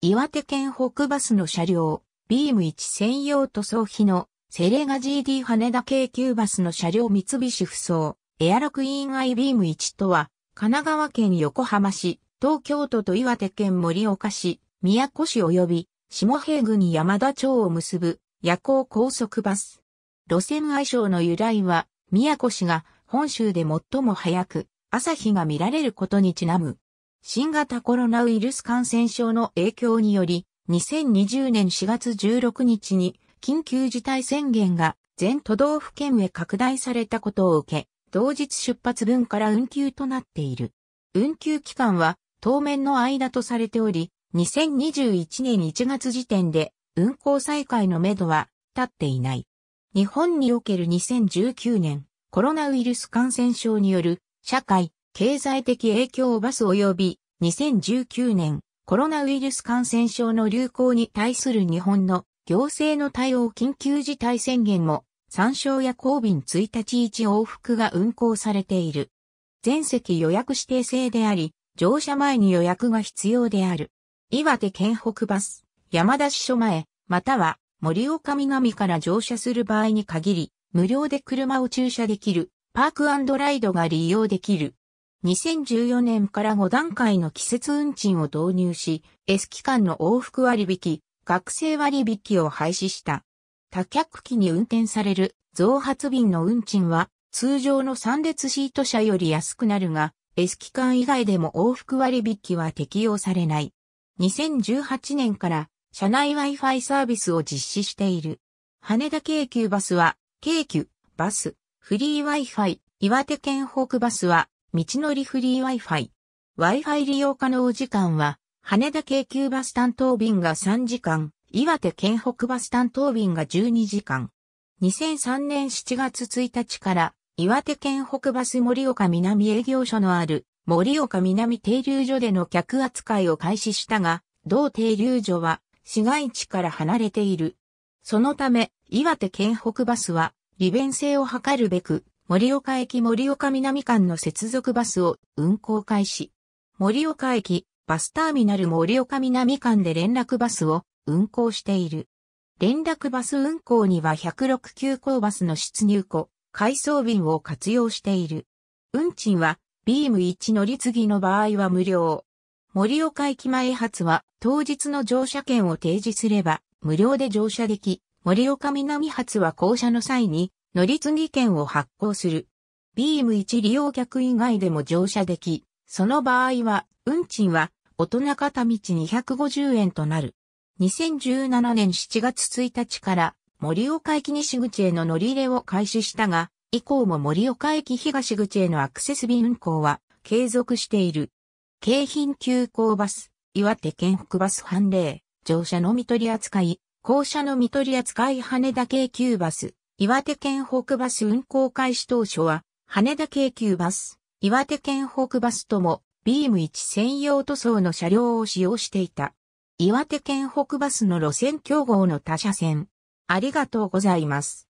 岩手県北バスの車両、ビーム1専用塗装費のセレガ GD 羽田京急バスの車両三菱ふそう、エアロクイーンアイビーム1とは、神奈川県横浜市、東京都と岩手県盛岡市、宮古市及び、下平郡山田町を結ぶ夜行高速バス。路線愛称の由来は、宮古市が本州で最も早く朝日が見られることにちなむ。新型コロナウイルス感染症の影響により、2020年4月16日に緊急事態宣言が全都道府県へ拡大されたことを受け、同日出発分から運休となっている。運休期間は当面の間とされており、2021年1月時点で運行再開のめどは立っていない。日本における2019年コロナウイルス感染症による社会、経済的影響をバス及び、2019年、コロナウイルス感染症の流行に対する日本の行政の対応緊急事態宣言も、参照や交便1日1往復が運行されている。全席予約指定制であり、乗車前に予約が必要である。岩手県北バス、山田支所前、または森岡南から乗車する場合に限り、無料で車を駐車できる、パークライドが利用できる。2014年から5段階の季節運賃を導入し、S 期間の往復割引、学生割引を廃止した。多客機に運転される増発便の運賃は通常の3列シート車より安くなるが、S 期間以外でも往復割引は適用されない。2018年から車内 Wi-Fi サービスを実施している。羽田京急バスは、京急、バス、フリー Wi-Fi、岩手県北バスは、道のりフリー Wi-Fi。Wi-Fi 利用可能時間は、羽田京急バス担当便が3時間、岩手県北バス担当便が12時間。2003年7月1日から、岩手県北バス盛岡南営業所のある、盛岡南停留所での客扱いを開始したが、同停留所は、市街地から離れている。そのため、岩手県北バスは、利便性を図るべく、盛岡駅盛岡南間の接続バスを運行開始。盛岡駅、バスターミナル盛岡南間で連絡バスを運行している。連絡バス運行には106急行バスの出入庫、回送便を活用している。運賃は、ビーム1乗り継ぎの場合は無料。盛岡駅前発は、当日の乗車券を提示すれば、無料で乗車でき、盛岡南発は降車の際に、乗り継ぎ券を発行する。ビーム1利用客以外でも乗車でき、その場合は、運賃は大人片道250円となる。2017年7月1日から盛岡駅西口への乗り入れを開始したが、以降も盛岡駅東口へのアクセス便運行は継続している。京浜急行バス、岩手県北バス判例、乗車のみ取り扱い、校舎のみ取り扱い羽田京急バス、岩手県北バス運行開始当初は、羽田京急バス、岩手県北バスとも、ビーム1専用塗装の車両を使用していた。岩手県北バスの路線競合の他車線。ありがとうございます。